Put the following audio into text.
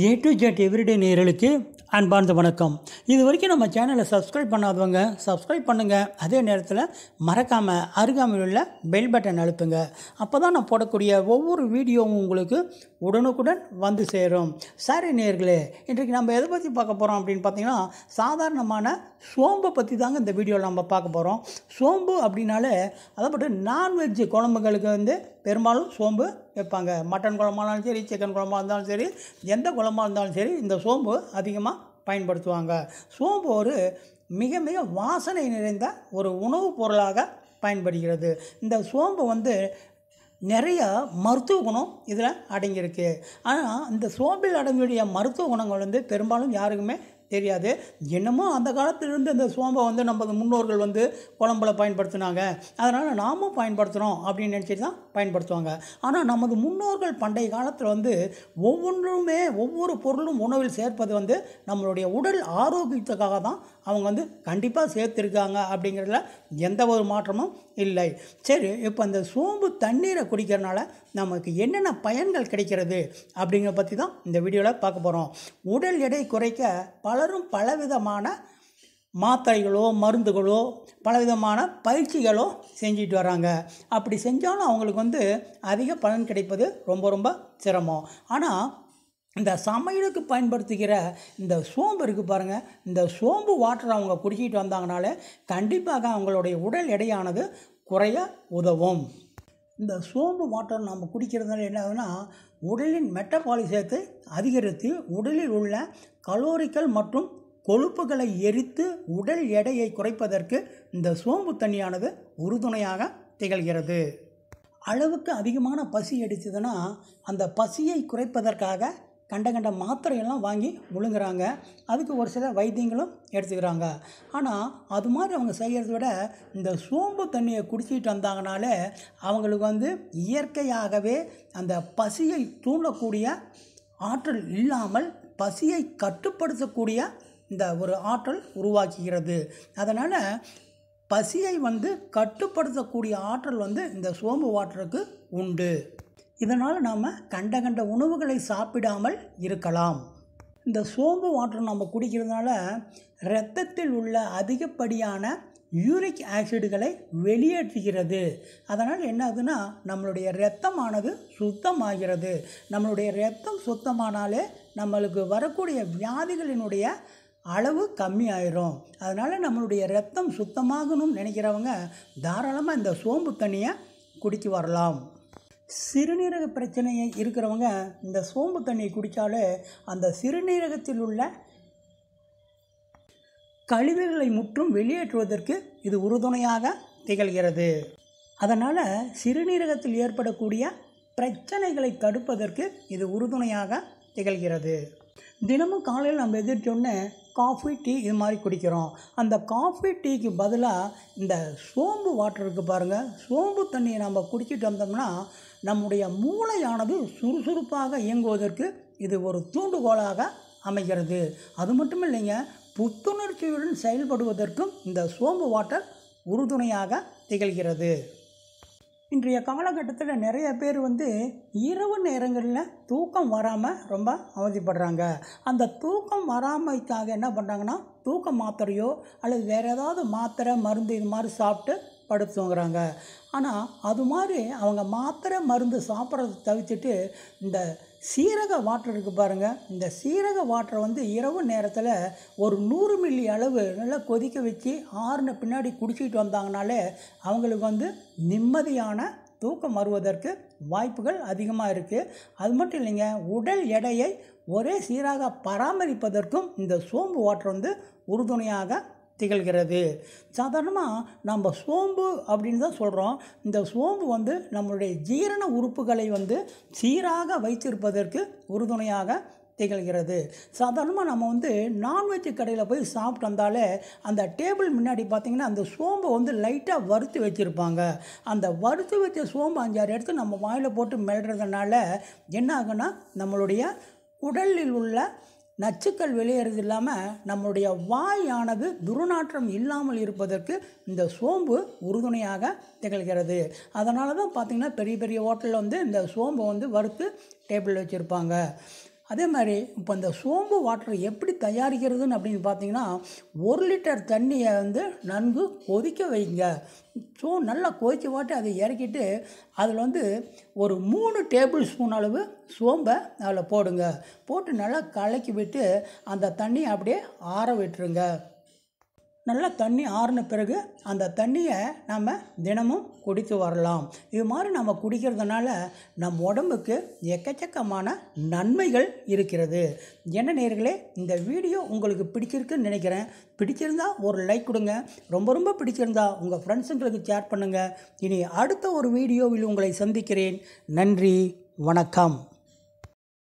A to Z everyday நேர்களுக்கு அன்பார்ந்த வணக்கம் இது வரைக்கும் நம்ம சேனலை சப்ஸ்கிரைப் பண்ணாதவங்க சப்ஸ்கிரைப் பண்ணுங்கள் அதே நேரத்தில் மறக்காமல் அருகாமையில் உள்ள பெல் பட்டன் அழுப்புங்க அப்போ தான் நான் போடக்கூடிய ஒவ்வொரு வீடியோவும் உங்களுக்கு உடனுக்குடன் வந்து சேரும் சரி நேர்களே இன்றைக்கு நம்ம எதை பற்றி பார்க்க போகிறோம் அப்படின்னு பார்த்தீங்கன்னா சாதாரணமான சோம்பை பற்றி தாங்க இந்த வீடியோவில் நம்ம பார்க்க போகிறோம் சோம்பு அப்படின்னாலே அதைப்பட்டு நான்வெஜ் குழம்புகளுக்கு வந்து பெரும்பாலும் சோம்பு வைப்பாங்க மட்டன் குழம்பாக இருந்தாலும் சரி சிக்கன் குழம்பாக இருந்தாலும் சரி எந்த குழம்பாக இருந்தாலும் சரி இந்த சோம்பு அதிகமாக பயன்படுத்துவாங்க சோம்பு ஒரு மிக மிக வாசனை நிறைந்த ஒரு உணவுப் பொருளாக பயன்படுகிறது இந்த சோம்பு வந்து நிறைய மருத்துவ குணம் இதில் அடங்கியிருக்கு ஆனால் இந்த சோம்பில் அடங்கக்கூடிய மருத்துவ குணங்கள் வந்து பெரும்பாலும் யாருக்குமே தெரியாது என்னமோ அந்த காலத்திலிருந்து இந்த சோம்பை வந்து நம்ம முன்னோர்கள் வந்து குழம்புல பயன்படுத்தினாங்க அதனால் நாமும் பயன்படுத்துகிறோம் அப்படின்னு நினச்சிட்டு தான் பயன்படுத்துவாங்க ஆனால் நமது முன்னோர்கள் பண்டைய காலத்தில் வந்து ஒவ்வொன்றுமே ஒவ்வொரு பொருளும் உணவில் சேர்ப்பது வந்து நம்மளுடைய உடல் ஆரோக்கியத்துக்காக தான் அவங்க வந்து கண்டிப்பாக சேர்த்துருக்காங்க அப்படிங்கிறதுல எந்த ஒரு மாற்றமும் இல்லை சரி இப்போ அந்த சோம்பு தண்ணீரை குடிக்கிறனால நமக்கு என்னென்ன பயன்கள் கிடைக்கிறது அப்படிங்கிற பற்றி தான் இந்த வீடியோவில் பார்க்க போகிறோம் உடல் எடை குறைக்க பல பலரும் பலவிதமான மாத்திரைகளோ மருந்துகளோ பலவிதமான பயிற்சிகளோ செஞ்சிட்டு வராங்க அப்படி செஞ்சாலும் அவங்களுக்கு வந்து அதிக பலன் கிடைப்பது ரொம்ப ரொம்ப சிரமம் ஆனால் இந்த சமையலுக்கு பயன்படுத்துகிற இந்த சோம்பு இருக்குது பாருங்கள் இந்த சோம்பு வாட்டர் அவங்க குடிச்சிட்டு வந்தாங்கனாலே கண்டிப்பாக அவங்களுடைய உடல் எடையானது குறைய உதவும் இந்த சோம்பு மாற்றம் நம்ம குடிக்கிறதுனால என்ன ஆகுதுன்னா உடலின் மெட்டபாலிசத்தை அதிகரித்து உடலில் உள்ள கலோரிக்கல் மற்றும் கொழுப்புகளை எரித்து உடல் எடையை குறைப்பதற்கு இந்த சோம்பு தண்ணியானது உறுதுணையாக திகழ்கிறது அளவுக்கு அதிகமான பசி அடித்ததுன்னா அந்த பசியை குறைப்பதற்காக கண்ட கண்ட மாத்திரையெல்லாம் வாங்கி விழுங்குறாங்க அதுக்கு ஒரு சில வைத்தியங்களும் எடுத்துக்கிறாங்க ஆனால் அது மாதிரி அவங்க செய்கிறத விட இந்த சோம்பு தண்ணியை குடிச்சிட்டு வந்தாங்கனாலே அவங்களுக்கு வந்து இயற்கையாகவே அந்த பசியை தூண்டக்கூடிய ஆற்றல் இல்லாமல் பசியை கட்டுப்படுத்தக்கூடிய இந்த ஒரு ஆற்றல் உருவாக்குகிறது அதனால் பசியை வந்து கட்டுப்படுத்தக்கூடிய ஆற்றல் வந்து இந்த சோம்பு வாட்டருக்கு உண்டு இதனால் நாம் கண்ட கண்ட உணவுகளை சாப்பிடாமல் இருக்கலாம் இந்த சோம்பு வாட்டர் நம்ம குடிக்கிறதுனால இரத்தத்தில் உள்ள அதிகப்படியான யூரிக் ஆசிடுகளை வெளியேற்றுகிறது அதனால் என்ன ஆகுதுன்னா நம்மளுடைய இரத்தமானது சுத்தமாகிறது நம்மளுடைய இரத்தம் சுத்தமானாலே நம்மளுக்கு வரக்கூடிய வியாதிகளினுடைய அளவு கம்மியாயிரும் அதனால் நம்மளுடைய ரத்தம் சுத்தமாகணும்னு நினைக்கிறவங்க தாராளமாக இந்த சோம்பு தண்ணியை குடிக்க வரலாம் சிறுநீரக பிரச்சனையை இருக்கிறவங்க இந்த சோம்பு தண்ணியை குடித்தாலே அந்த சிறுநீரகத்தில் உள்ள கழிவுகளை முற்றும் வெளியேற்றுவதற்கு இது உறுதுணையாக திகழ்கிறது அதனால் சிறுநீரகத்தில் ஏற்படக்கூடிய பிரச்சனைகளை தடுப்பதற்கு இது உறுதுணையாக திகழ்கிறது தினமும் காலையில் நம்ம எதிர்த்தோடனே காஃபி டீ இது மாதிரி குடிக்கிறோம் அந்த காஃபி டீக்கு பதிலாக இந்த சோம்பு வாட்டர் இருக்குது பாருங்கள் சோம்பு தண்ணியை நம்ம குடிச்சிட்டு வந்தோம்னா நம்முடைய மூளையானது சுறுசுறுப்பாக இயங்குவதற்கு இது ஒரு தூண்டுகோலாக அமைகிறது அது மட்டும் இல்லைங்க புத்துணர்ச்சியுடன் செயல்படுவதற்கும் இந்த சோம்பு வாட்டர் உறுதுணையாக திகழ்கிறது இன்றைய காலகட்டத்தில் நிறைய பேர் வந்து இரவு நேரங்களில் தூக்கம் வராமல் ரொம்ப அவதிப்படுறாங்க அந்த தூக்கம் வராமைக்காக என்ன பண்ணுறாங்கன்னா தூக்க மாத்திரையோ அல்லது வேறு ஏதாவது மாத்திரை மருந்து இது மாதிரி சாப்பிட்டு படுத்து தூங்குறாங்க ஆனால் அது மாதிரி அவங்க மாத்திரை மருந்து சாப்பிட்றத தவிர்த்துட்டு இந்த சீரக வாட்டர் இருக்குது பாருங்கள் இந்த சீரக வாட்டரை வந்து இரவு நேரத்தில் ஒரு நூறு மில்லி அளவு நல்லா கொதிக்க வச்சு ஆறுன பின்னாடி குடிச்சிட்டு வந்தாங்கனாலே அவங்களுக்கு வந்து நிம்மதியான தூக்கம் வருவதற்கு வாய்ப்புகள் அதிகமாக இருக்குது அது மட்டும் இல்லைங்க உடல் எடையை ஒரே சீராக பராமரிப்பதற்கும் இந்த சோம்பு வாட்டர் வந்து உறுதுணையாக திகழ்கிறது சாதாரணமாக நம்ம சோம்பு அப்படின்னு தான் சொல்கிறோம் இந்த சோம்பு வந்து நம்மளுடைய ஜீரண உறுப்புகளை வந்து சீராக வைத்திருப்பதற்கு உறுதுணையாக திகழ்கிறது சாதாரணமாக நம்ம வந்து நான்வெஜ் கடையில் போய் சாப்பிட்டு வந்தாலே அந்த டேபிள் முன்னாடி பார்த்திங்கன்னா அந்த சோம்பை வந்து லைட்டாக வறுத்து வச்சுருப்பாங்க அந்த வறுத்து வச்ச சோம்பு அஞ்சாறு எடுத்து நம்ம வாயில் போட்டு மெல்றதுனால என்ன ஆகுன்னா நம்மளுடைய உடலில் உள்ள நச்சுக்கள் வெளியேறது இல்லாமல் நம்முடைய வாயானது துர்நாற்றம் இல்லாமல் இருப்பதற்கு இந்த சோம்பு உறுதுணையாக திகழ்கிறது அதனால தான் பார்த்திங்கன்னா பெரிய பெரிய ஹோட்டலில் வந்து இந்த சோம்பை வந்து வறுத்து டேபிளில் வச்சுருப்பாங்க அதே மாதிரி இப்போ இந்த சோம்பு வாட்டர் எப்படி தயாரிக்கிறதுன்னு அப்படின்னு பார்த்தீங்கன்னா ஒரு லிட்டர் தண்ணியை வந்து நன்கு கொதிக்க வைங்க ஸோ நல்லா கொதிச்சு போட்டு அதை இறக்கிட்டு அதில் வந்து ஒரு மூணு டேபிள் ஸ்பூன் அளவு சோம்பை அதில் போடுங்க போட்டு நல்லா கலக்கி விட்டு அந்த தண்ணியை அப்படியே ஆற விட்டுருங்க நல்லா தண்ணி ஆறின பிறகு அந்த தண்ணியை நாம் தினமும் குடித்து வரலாம் இது மாதிரி நம்ம குடிக்கிறதுனால நம் உடம்புக்கு எக்கச்சக்கமான நன்மைகள் இருக்கிறது என்ன நேர்களே இந்த வீடியோ உங்களுக்கு பிடிச்சிருக்குன்னு நினைக்கிறேன் பிடிச்சிருந்தா ஒரு லைக் கொடுங்க ரொம்ப ரொம்ப பிடிச்சிருந்தா உங்கள் ஃப்ரெண்ட்ஸுங்களுக்கு ஷேர் பண்ணுங்கள் இனி அடுத்த ஒரு வீடியோவில் உங்களை சந்திக்கிறேன் நன்றி வணக்கம்